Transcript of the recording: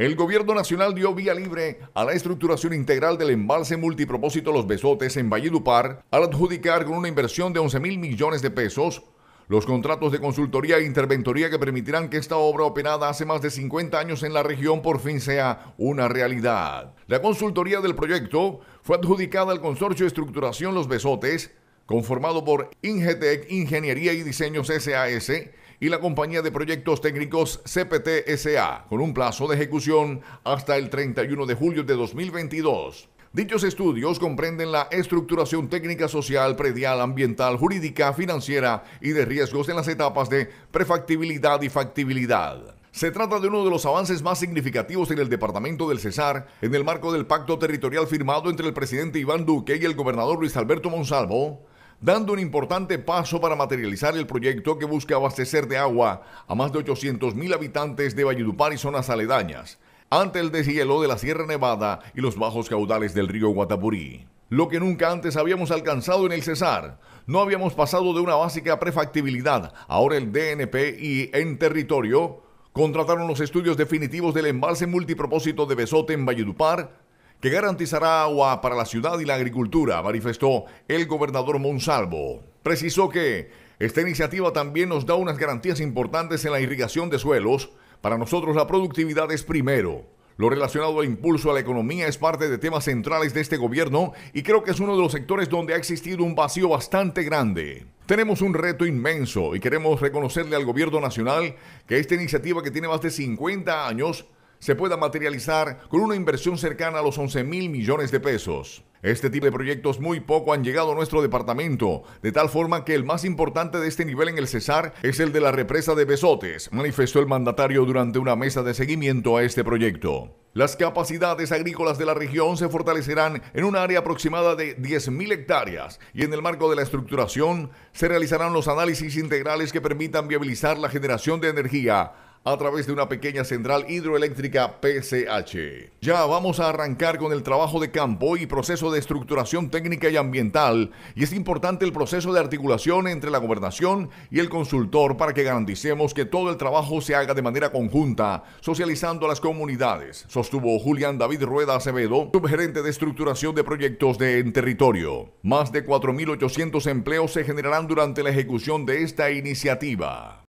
El gobierno nacional dio vía libre a la estructuración integral del embalse multipropósito Los Besotes en Valledupar al adjudicar con una inversión de 11 mil millones de pesos los contratos de consultoría e interventoría que permitirán que esta obra operada hace más de 50 años en la región por fin sea una realidad. La consultoría del proyecto fue adjudicada al consorcio de estructuración Los Besotes conformado por Ingetec Ingeniería y Diseños SAS y la compañía de proyectos técnicos CPTSA, con un plazo de ejecución hasta el 31 de julio de 2022. Dichos estudios comprenden la estructuración técnica social, predial, ambiental, jurídica, financiera y de riesgos en las etapas de prefactibilidad y factibilidad. Se trata de uno de los avances más significativos en el departamento del Cesar en el marco del pacto territorial firmado entre el presidente Iván Duque y el gobernador Luis Alberto Monsalvo, dando un importante paso para materializar el proyecto que busca abastecer de agua a más de 800.000 habitantes de Valledupar y zonas aledañas, ante el deshielo de la Sierra Nevada y los bajos caudales del río Guatapurí. Lo que nunca antes habíamos alcanzado en el Cesar. No habíamos pasado de una básica prefactibilidad. Ahora el DNP y en territorio contrataron los estudios definitivos del embalse multipropósito de Besote en Valledupar que garantizará agua para la ciudad y la agricultura, manifestó el gobernador Monsalvo. Precisó que esta iniciativa también nos da unas garantías importantes en la irrigación de suelos. Para nosotros la productividad es primero. Lo relacionado al impulso a la economía es parte de temas centrales de este gobierno y creo que es uno de los sectores donde ha existido un vacío bastante grande. Tenemos un reto inmenso y queremos reconocerle al gobierno nacional que esta iniciativa que tiene más de 50 años se pueda materializar con una inversión cercana a los 11 mil millones de pesos. Este tipo de proyectos muy poco han llegado a nuestro departamento, de tal forma que el más importante de este nivel en el Cesar es el de la represa de Besotes, manifestó el mandatario durante una mesa de seguimiento a este proyecto. Las capacidades agrícolas de la región se fortalecerán en un área aproximada de 10.000 hectáreas y en el marco de la estructuración se realizarán los análisis integrales que permitan viabilizar la generación de energía a través de una pequeña central hidroeléctrica PCH. Ya vamos a arrancar con el trabajo de campo y proceso de estructuración técnica y ambiental, y es importante el proceso de articulación entre la gobernación y el consultor para que garanticemos que todo el trabajo se haga de manera conjunta, socializando a las comunidades, sostuvo Julián David Rueda Acevedo, subgerente de estructuración de proyectos de en territorio. Más de 4.800 empleos se generarán durante la ejecución de esta iniciativa.